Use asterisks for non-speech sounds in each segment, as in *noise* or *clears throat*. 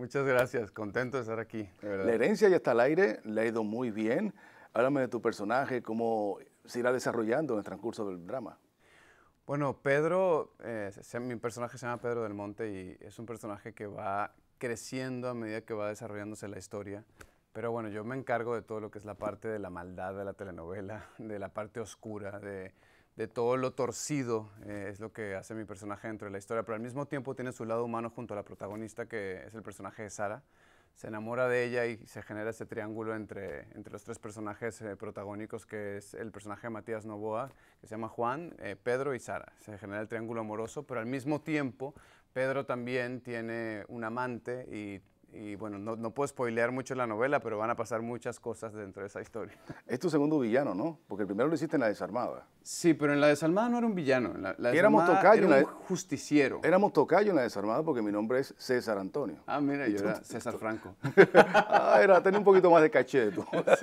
Muchas gracias, contento de estar aquí. la herencia ya está al aire, le ha ido muy bien. Háblame de tu personaje, cómo se irá desarrollando en el transcurso del drama. Bueno, Pedro, eh, mi personaje se llama Pedro del Monte y es un personaje que va creciendo a medida que va desarrollándose la historia. Pero bueno, yo me encargo de todo lo que es la parte de la maldad de la telenovela, de la parte oscura, de de todo lo torcido, eh, es lo que hace mi personaje dentro de la historia, pero al mismo tiempo tiene su lado humano junto a la protagonista que es el personaje de Sara. Se enamora de ella y se genera ese triángulo entre, entre los tres personajes eh, protagónicos, que es el personaje de Matías Novoa, que se llama Juan, eh, Pedro y Sara. Se genera el triángulo amoroso, pero al mismo tiempo Pedro también tiene un amante y y bueno, no, no, puedo spoilear mucho la novela, pero van a pasar muchas cosas dentro de esa historia. *laughs* Es tu segundo villano, ¿no? Porque el primero lo hiciste en La Desarmada. Sí, pero en La Desarmada no era un villano. La, la éramos tocayo era un justiciero. Éramos tocayo en La Desarmada porque mi nombre es César Antonio. Ah, mira, yo era César Franco. *laughs* ah, era, tenía un poquito más de caché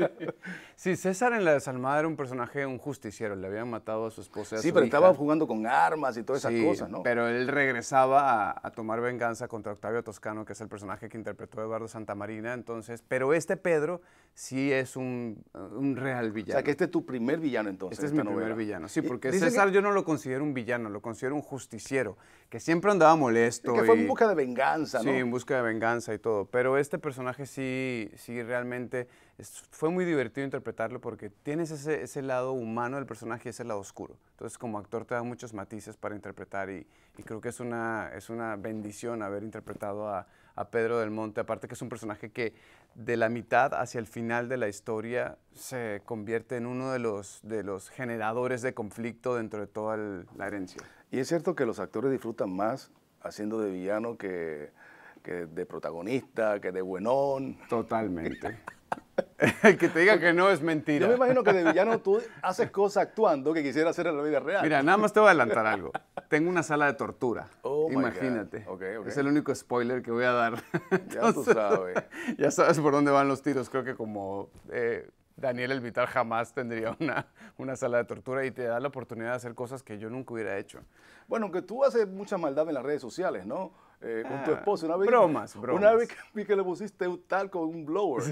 *laughs* sí. César en La Desarmada era un personaje, un justiciero. Le habían matado a su esposa y Sí, pero estaba jugando con armas y todas esas cosas, ¿no? pero él regresaba a, tomar venganza contra Octavio Toscano, que es el personaje que interpreta interpretó Eduardo Santamarina, entonces, pero este Pedro sí es un, real villano. O sea, que este es tu primer villano entonces. Este es mi primer villano, sí, porque César yo no lo considero un villano, lo considero un justiciero, que siempre andaba molesto. Y que fue en busca de venganza, ¿no? Sí, en busca de venganza y todo, pero este personaje sí, sí realmente fue muy divertido interpretarlo porque tienes ese, ese lado humano del personaje y ese lado oscuro. Entonces, como actor te da muchos matices para interpretar y, creo que es una, es una bendición haber interpretado a a Pedro del Monte, aparte que es un personaje que de la mitad hacia el final de la historia se convierte en uno de los, de los generadores de conflicto dentro de toda la herencia. Y es cierto que los actores disfrutan más haciendo de villano que, que de protagonista, que de buenón. Totalmente. *laughs* El *laughs* que te diga que no es mentira. Yo me imagino que de villano tú haces cosas actuando que quisiera hacer en la vida real. Mira, nada más te voy a adelantar algo. Tengo una sala de tortura. Oh imagínate. Es el único spoiler que voy a dar. ya tú *laughs* sabes. Ya sabes por dónde van los tiros. Creo que como eh, Daniel El Vital jamás tendría una, una sala de tortura y te da la oportunidad de hacer cosas que yo nunca hubiera hecho. Bueno, aunque tú haces mucha maldad en las redes sociales, ¿no? Eh, con tu ah, esposo una vez. Bromas, bromas. Una vez que que le pusiste tal con un blower.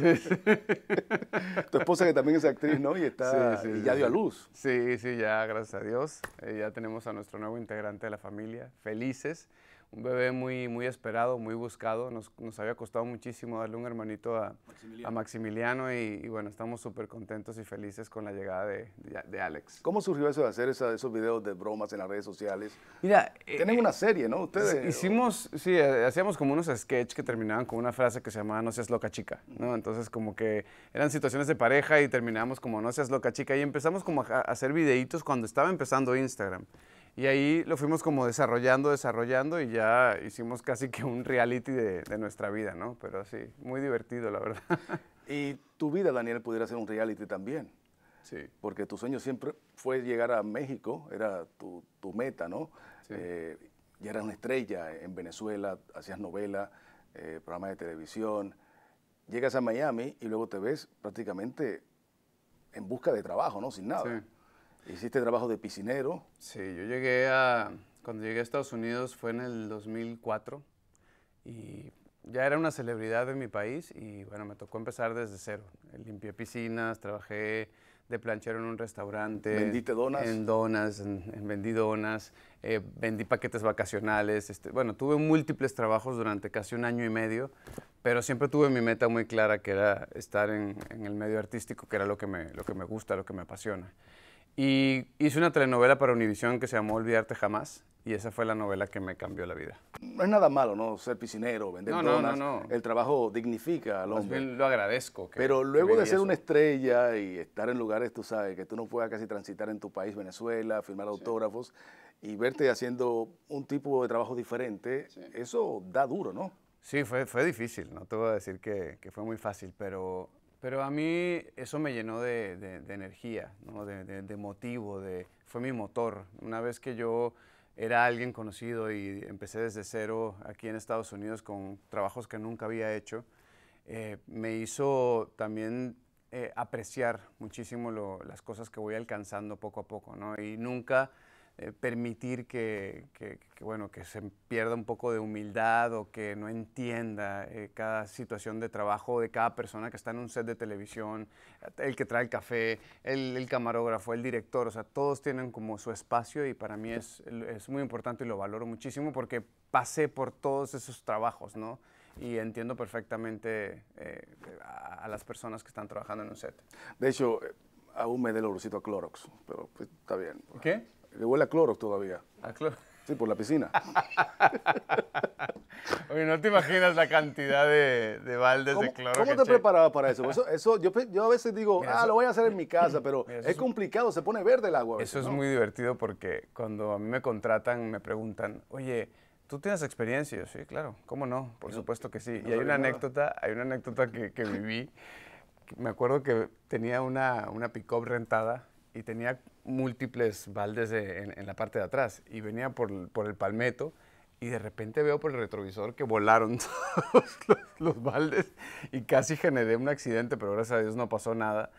*laughs* tu esposa que también es actriz, ¿no? Y, está, y ya dio a luz. Sí, sí, ya, gracias a Dios. Eh, ya tenemos a nuestro nuevo integrante de la familia, felices un bebé muy, muy esperado, muy buscado. Nos, nos había costado muchísimo darle un hermanito a Maximiliano, y, bueno, estamos súper contentos y felices con la llegada de, Alex. ¿Cómo surgió eso de hacer esos videos de bromas en las redes sociales? Mira, eh, tienen una serie, ¿no? Ustedes. Hicimos, sí, eh, hacíamos como unos sketches que terminaban con una frase que se llamaba No seas loca chica, ¿no? Entonces como que eran situaciones de pareja y terminábamos como No seas loca chica y empezamos como a hacer videitos cuando estaba empezando Instagram. Y ahí lo fuimos como desarrollando, desarrollando y ya hicimos casi que un reality de, nuestra vida, ¿no? Pero así muy divertido, la verdad. *laughs* Y tu vida, Daniel, pudiera ser un reality también. Sí. Porque tu sueño siempre fue llegar a México, era tu, meta, ¿no? Sí. Eh, ya eras una estrella en Venezuela, hacías novela, eh, programas de televisión. Llegas a Miami y luego te ves prácticamente en busca de trabajo, ¿no? Sin nada. Hiciste trabajo de piscinero. Sí, yo llegué a, cuando llegué a Estados Unidos fue en el 2004 y ya era una celebridad en mi país y bueno, me tocó empezar desde cero. Limpié piscinas, trabajé de planchero en un restaurante. ¿Vendiste donas? En donas, en, vendí donas, eh, vendí paquetes vacacionales. Este, bueno, tuve múltiples trabajos durante casi un año y medio, pero siempre tuve mi meta muy clara que era estar en, en el medio artístico, que era lo que, me, lo que me gusta, lo que me apasiona. Y hice una telenovela para Univisión que se llamó Olvidarte Jamás. Y esa fue la novela que me cambió la vida. No es nada malo, ¿no? Ser piscinero, vender no, donas. No, no, El trabajo dignifica al hombre. lo agradezco. Pero luego de ser una estrella y estar en lugares, tú sabes, que tú no puedas casi transitar en tu país, Venezuela, firmar autógrafos y verte haciendo un tipo de trabajo diferente, eso da duro, ¿no? Sí, fue, fue difícil, no te voy a decir que, fue muy fácil, pero pero a mí eso me llenó de, energía, de, motivo, de, fue mi motor. Una vez que yo era alguien conocido y empecé desde cero aquí en Estados Unidos con trabajos que nunca había hecho, eh, me hizo también eh, apreciar muchísimo las cosas que voy alcanzando poco a poco. Y nunca eh, permitir que, bueno, que se pierda un poco de humildad o que no entienda eh, cada situación de trabajo de cada persona que está en un set de televisión, el que trae el café, el, camarógrafo, el director, o sea, todos tienen como su espacio y para mí es, muy importante y lo valoro muchísimo porque pasé por todos esos trabajos, ¿no? Y entiendo perfectamente eh, a, las personas que están trabajando en un set. De hecho, aún me dé el a Clorox, pero pues, está bien. ¿Qué? Le huele a cloro todavía. ¿A cloro? Sí, por la piscina. *laughs* Oye, no te imaginas la cantidad de, baldes de cloro. ¿Cómo te preparaba para eso? Pues eso, yo, yo, a veces digo, ah, lo voy a hacer en mi *clears throat* casa, pero es complicado, se pone verde el agua. eso es muy divertido porque cuando a mí me contratan, me preguntan, oye, ¿tú tienes experiencia? sí, claro, ¿cómo no? Por supuesto que sí. y hay una anécdota, hay una anécdota que, viví. me acuerdo que tenía una, una pick-up rentada y tenía múltiples baldes en, la parte de atrás y venía por, el palmeto y de repente veo por el retrovisor que volaron *laughs* todos los, baldes y casi generé un accidente, pero gracias a Dios no pasó nada.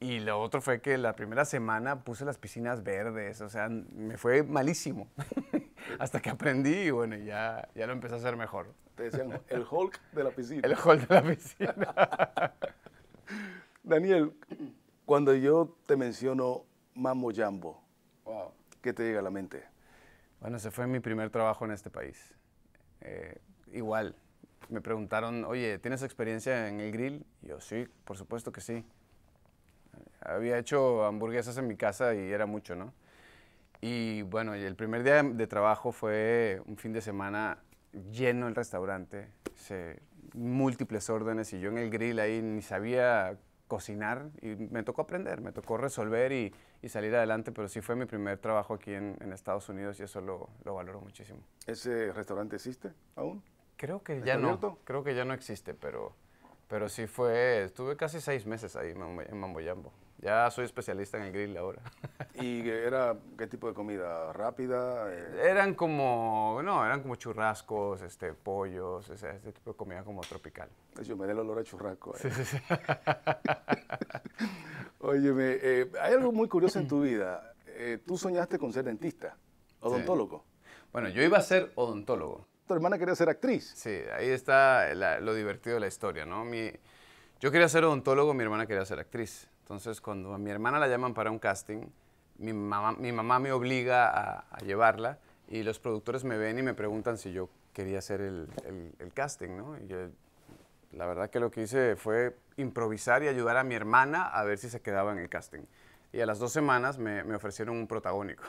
Y lo otro fue que la primera semana puse las piscinas verdes, o sea, me fue malísimo. *laughs* Hasta que aprendí y bueno, ya, ya lo empecé a hacer mejor. Te decían el Hulk de la piscina. El Hulk de la piscina. *laughs* Daniel, cuando yo te menciono mambo jambo wow. te llega a la mente? Bueno, ese fue mi primer trabajo en este país. Eh, igual, me preguntaron, oye, ¿tienes experiencia en el grill? yo, sí, por supuesto que sí. Había hecho hamburguesas en mi casa y era mucho, ¿no? Y bueno, el primer día de trabajo fue un fin de semana lleno el restaurante, múltiples órdenes y yo en el grill ahí ni sabía cocinar y me tocó aprender, me tocó resolver y, salir adelante, pero sí fue mi primer trabajo aquí en, Estados Unidos y eso lo, valoro muchísimo. ¿Ese restaurante existe aún? Creo que ya no, creo que ya no existe, pero, pero sí fue, estuve casi seis meses ahí en Mamboyambo. Ya soy especialista en el grill ahora. *laughs* ¿Y era qué tipo de comida? ¿Rápida? Eh, eran como, no, eran como churrascos, este, pollos, ese este tipo de comida como tropical. Yo me da el olor a churrasco. Sí, eh. sí, sí. *laughs* Óyeme, eh, hay algo muy curioso en tu vida. tú soñaste con ser dentista, odontólogo. Bueno, yo iba a ser odontólogo. Tu hermana quería ser actriz. Sí, ahí está lo divertido de la historia, ¿no? Yo quería ser odontólogo, mi hermana quería ser actriz. Entonces, cuando a mi hermana la llaman para un casting, mi mamá, mi mamá me obliga a, llevarla y los productores me ven y me preguntan si yo quería hacer el, casting, ¿no? Y yo, la verdad que lo que hice fue improvisar y ayudar a mi hermana a ver si se quedaba en el casting. Y a las dos semanas me, ofrecieron un protagónico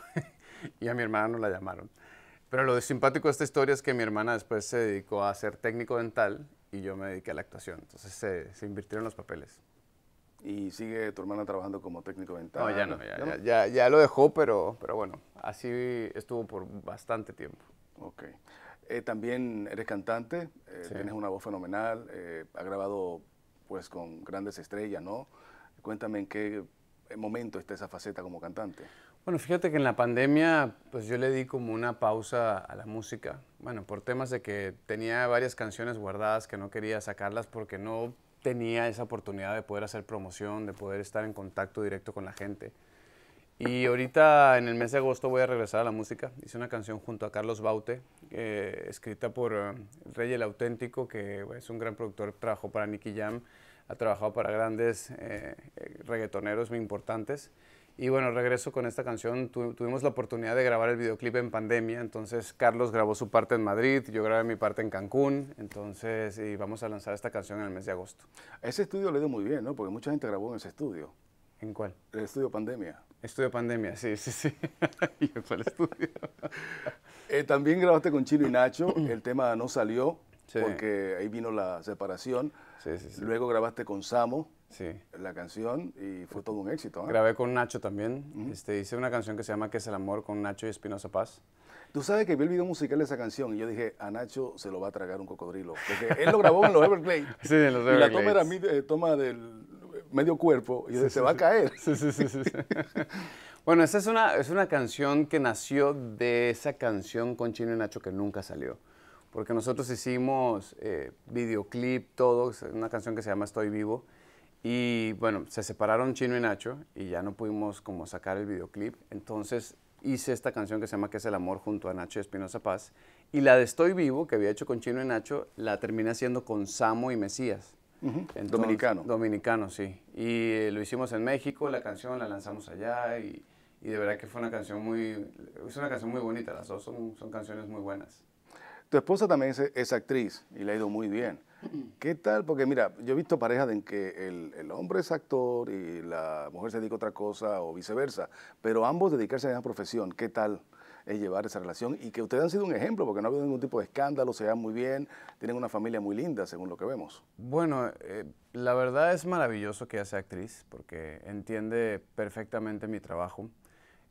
*laughs* y a mi hermana no la llamaron. Pero lo simpático de esta historia es que mi hermana después se dedicó a ser técnico dental y yo me dediqué a la actuación. Entonces se, se invirtieron los papeles. ¿Y sigue tu hermana trabajando como técnico de No, ya no, ya, ¿Ya, no? ya, lo dejó, pero, pero bueno, así estuvo por bastante tiempo. Ok. Eh, también eres cantante, eh, tienes una voz fenomenal, eh, ha grabado pues con grandes estrellas, ¿no? Cuéntame en qué momento está esa faceta como cantante. Bueno, fíjate que en la pandemia, pues yo le di como una pausa a la música. Bueno, por temas de que tenía varias canciones guardadas que no quería sacarlas porque no tenía esa oportunidad de poder hacer promoción, de poder estar en contacto directo con la gente. Y ahorita en el mes de agosto voy a regresar a la música. Hice una canción junto a Carlos Baute, eh, escrita por eh, Rey el Auténtico, que es un gran productor, trabajó para Nicky Jam, ha trabajado para grandes eh, eh reggaetoneros muy importantes. Y bueno, regreso con esta canción. tuvimos la oportunidad de grabar el videoclip en pandemia, entonces Carlos grabó su parte en Madrid, yo grabé mi parte en Cancún, entonces y vamos a lanzar esta canción en el mes de agosto. Ese estudio le dio muy bien, ¿no? Porque mucha gente grabó en ese estudio. ¿En cuál? El estudio pandemia. Estudio pandemia, sí, sí, sí. *laughs* ¿Y estudio? *laughs* Eh, también grabaste con Chino y Nacho, *clears throat* el tema no salió porque ahí vino la separación. Sí, sí, sí. Luego grabaste con Samo. Sí. La canción y fue todo un éxito. ¿eh? Grabé con Nacho también. este, hice una canción que se llama ¿Qué es el amor con Nacho y Espinosa Paz. Tú sabes que vi el video musical de esa canción y yo dije, a Nacho se lo va a tragar un cocodrilo. Porque él lo grabó en los Everglades. *laughs* Sí, en los Everglades. Y la toma era eh, toma del medio cuerpo y se va a caer. *laughs* Sí, sí, sí. *laughs* bueno, esa es una, es una canción que nació de esa canción con Chino y Nacho que nunca salió porque nosotros hicimos eh, videoclip, todo, una canción que se llama Estoy Vivo, y bueno, se separaron Chino y Nacho y ya no pudimos como sacar el videoclip. Entonces hice esta canción que se llama Que es el amor junto a Nacho y Espinosa Paz. Y la de Estoy Vivo, que había hecho con Chino y Nacho, la terminé haciendo con Samo y Mesías. dominicano. Dominicano, sí. Y eh, lo hicimos en México, la canción la lanzamos allá y, de verdad que fue una canción muy, es una canción muy bonita, las dos son, canciones muy buenas. Tu esposa también es, es actriz y le ha ido muy bien. ¿Qué tal? Porque mira, yo he visto parejas en que el, hombre es actor y la mujer se dedica a otra cosa o viceversa, pero ambos dedicarse a esa profesión. ¿Qué tal? es llevar esa relación y que ustedes han sido un ejemplo porque no ha habido ningún tipo de escándalo, se dan muy bien, tienen una familia muy linda según lo que vemos. Bueno, eh, la verdad es maravilloso que ella sea actriz porque entiende perfectamente mi trabajo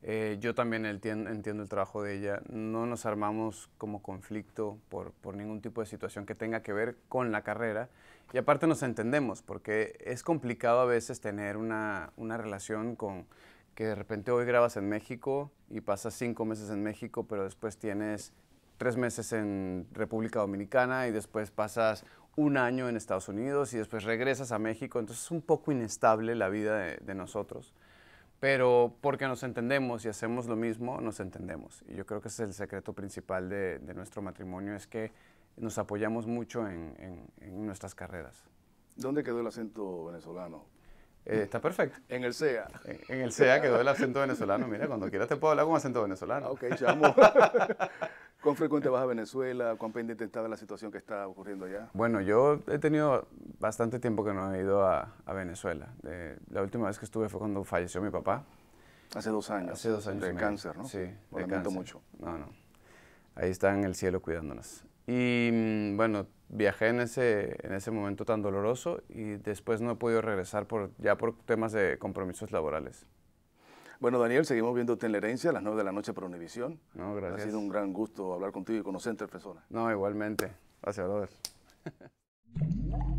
eh, yo también entiendo, el trabajo de ella. No nos armamos como conflicto por, ningún tipo de situación que tenga que ver con la carrera. Y aparte nos entendemos, porque es complicado a veces tener una, relación con que de repente hoy grabas en México y pasas cinco meses en México, pero después tienes tres meses en República Dominicana y después pasas un año en Estados Unidos y después regresas a México. Entonces es un poco inestable la vida de nosotros pero porque nos entendemos y hacemos lo mismo, nos entendemos. Y yo creo que ese es el secreto principal de, nuestro matrimonio, es que nos apoyamos mucho en, nuestras carreras. ¿Dónde quedó el acento venezolano? Eh, está perfecto. En el sea En, el sea quedó el acento venezolano. Mira, cuando quieras te puedo hablar con acento venezolano. Ok, chamo. *laughs* ¿Cuán frecuente vas a Venezuela? ¿Cuán pendiente está la situación que está ocurriendo allá? Bueno, yo he tenido bastante tiempo que no he ido a, Venezuela. Eh, la última vez que estuve fue cuando falleció mi papá. Hace dos años. Hace dos años. De cáncer, ¿no? Sí. le mucho. No, no. Ahí está en el cielo cuidándonos. Y mm, bueno, viajé en ese, en ese momento tan doloroso y después no he podido regresar por, ya por temas de compromisos laborales. Bueno, Daniel, seguimos viéndote en la herencia a las 9 de la noche por Univisión. No, gracias. Ha sido un gran gusto hablar contigo y conocerte en persona. No, igualmente. Gracias, brother. *laughs*